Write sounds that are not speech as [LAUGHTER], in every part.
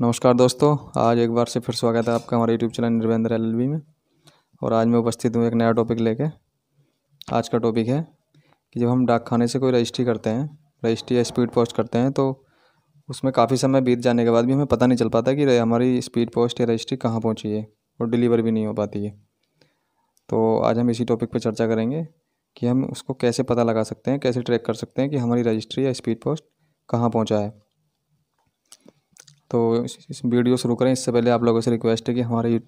नमस्कार दोस्तों आज एक बार से फिर स्वागत है आपका हमारे यूट्यूब चैनल निर्वेंद्र एल में और आज मैं उपस्थित हूँ एक नया टॉपिक लेके आज का टॉपिक है कि जब हम डाक खाने से कोई रजिस्ट्री करते हैं रजिस्ट्री या स्पीड पोस्ट करते हैं तो उसमें काफ़ी समय बीत जाने के बाद भी हमें पता नहीं चल पाता कि हमारी स्पीड पोस्ट या रजिस्ट्री कहाँ पहुँची है और डिलीवर भी नहीं हो पाती है तो आज हम इसी टॉपिक पर चर्चा करेंगे कि हम उसको कैसे पता लगा सकते हैं कैसे ट्रैक कर सकते हैं कि हमारी रजिस्ट्री या स्पीड पोस्ट कहाँ पहुँचा है तो इस वीडियो शुरू करें इससे पहले आप लोगों से रिक्वेस्ट है कि हमारे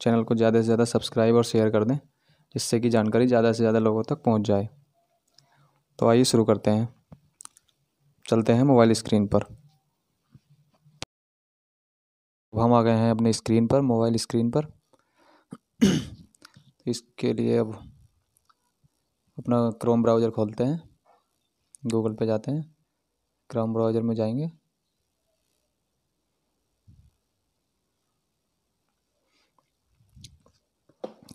चैनल को ज़्यादा से ज़्यादा सब्सक्राइब और शेयर कर दें जिससे कि जानकारी ज़्यादा से ज़्यादा लोगों तक पहुँच जाए तो आइए शुरू करते हैं चलते हैं मोबाइल स्क्रीन पर अब हम आ गए हैं अपने स्क्रीन पर मोबाइल स्क्रीन पर [CLEARS THROAT] इसके लिए अब अपना क्रोम ब्राउज़र खोलते हैं गूगल पे जाते हैं क्रोम ब्राउज़र में जाएंगे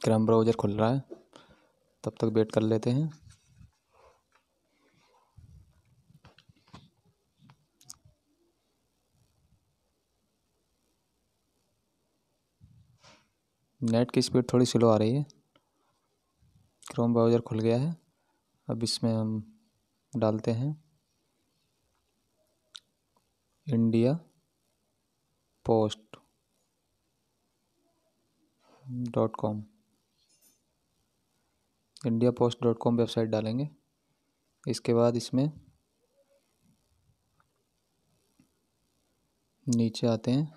क्रम ब्राउज़र खुल रहा है तब तक वेट कर लेते हैं नेट की स्पीड थोड़ी स्लो आ रही है क्रोम ब्राउज़र खुल गया है अब इसमें हम डालते हैं India Post dot com India Post dot com website डालेंगे इसके बाद इसमें नीचे आते हैं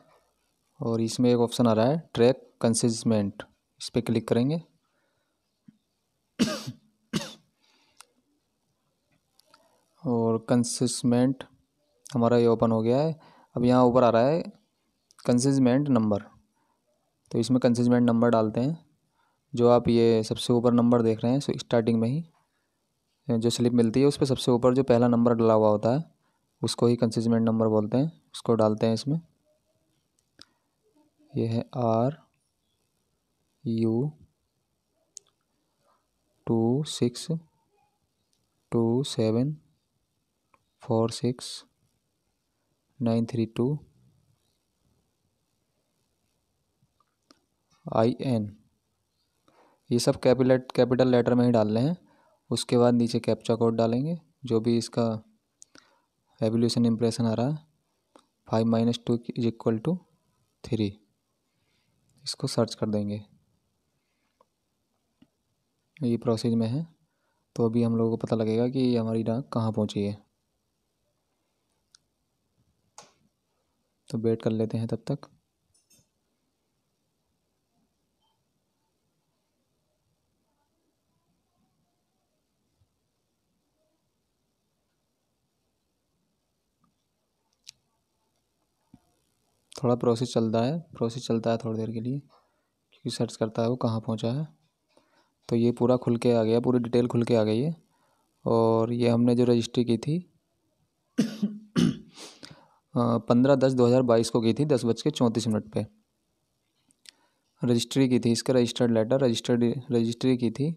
और इसमें एक ऑप्शन आ रहा है ट्रैक कंसिजमेंट इस पर क्लिक करेंगे और कंसिसमेंट हमारा ये ओपन हो गया है अब यहाँ ऊपर आ रहा है कंसिजमेंट नंबर तो इसमें कंसिजमेंट नंबर डालते हैं जो आप ये सबसे ऊपर नंबर देख रहे हैं सो स्टार्टिंग में ही जो स्लिप मिलती है उस पर सबसे ऊपर जो पहला नंबर डला हुआ होता है उसको ही कंसिजमेंट नंबर बोलते हैं उसको डालते हैं इसमें यह है R U two six two seven four six nine three two I N ये सब कैपिलेट कैपिटल लेटर में ही डालने हैं उसके बाद नीचे कैप्चा कोड डालेंगे जो भी इसका एवोल्यूशन इम्प्रेशन आ रहा है five minus two is equal to three इसको सर्च कर देंगे ये प्रोसेस में है तो अभी हम लोगों को पता लगेगा कि हमारी डाक कहाँ पहुँची है तो वेट कर लेते हैं तब तक थोड़ा प्रोसेस चल रहा है प्रोसेस चलता है थोड़ी देर के लिए क्योंकि सर्च करता है वो कहाँ पहुँचा है तो ये पूरा खुल के आ गया पूरी डिटेल खुल के आ गई है और ये हमने जो रजिस्ट्री की थी [COUGHS] पंद्रह दस दो हज़ार बाईस को की थी दस बज के चौंतीस मिनट पर रजिस्ट्री की थी इसका रजिस्टर्ड लेटर रजिस्टर्ड रजिस्ट्री की थी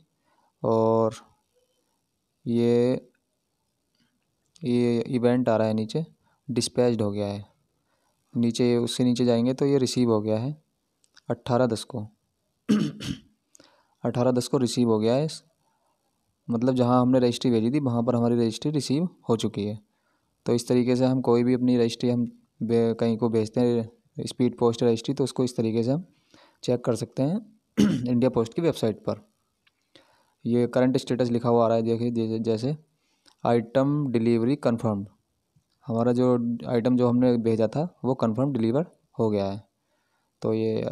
और ये ये इवेंट आ रहा है नीचे डिस्पैच्ड हो गया है नीचे उससे नीचे जाएंगे तो ये रिसीव हो गया है अट्ठारह दस को [CLEARS THROAT] अट्ठारह दस को रिसीव हो गया है मतलब जहाँ हमने रजिस्ट्री भेजी थी वहाँ पर हमारी रजिस्ट्री रिसीव हो चुकी है तो इस तरीके से हम कोई भी अपनी रजिस्ट्री हम कहीं को भेजते हैं स्पीड पोस्ट रजिस्ट्री तो उसको इस तरीके से हम चेक कर सकते हैं इंडिया [CLEARS THROAT] पोस्ट की वेबसाइट पर ये करंट स्टेटस लिखा हुआ आ रहा है देखिए जैसे आइटम डिलीवरी कन्फर्म्ड हमारा जो आइटम जो हमने भेजा था वो कंफर्म डिलीवर हो गया है तो ये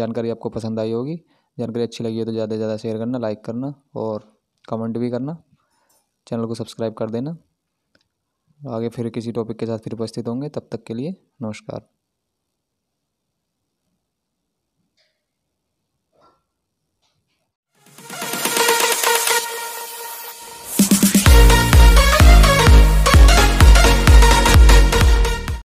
जानकारी आपको पसंद आई होगी जानकारी अच्छी लगी हो तो ज़्यादा से ज़्यादा शेयर करना लाइक करना और कमेंट भी करना चैनल को सब्सक्राइब कर देना आगे फिर किसी टॉपिक के साथ फिर उपस्थित होंगे तब तक के लिए नमस्कार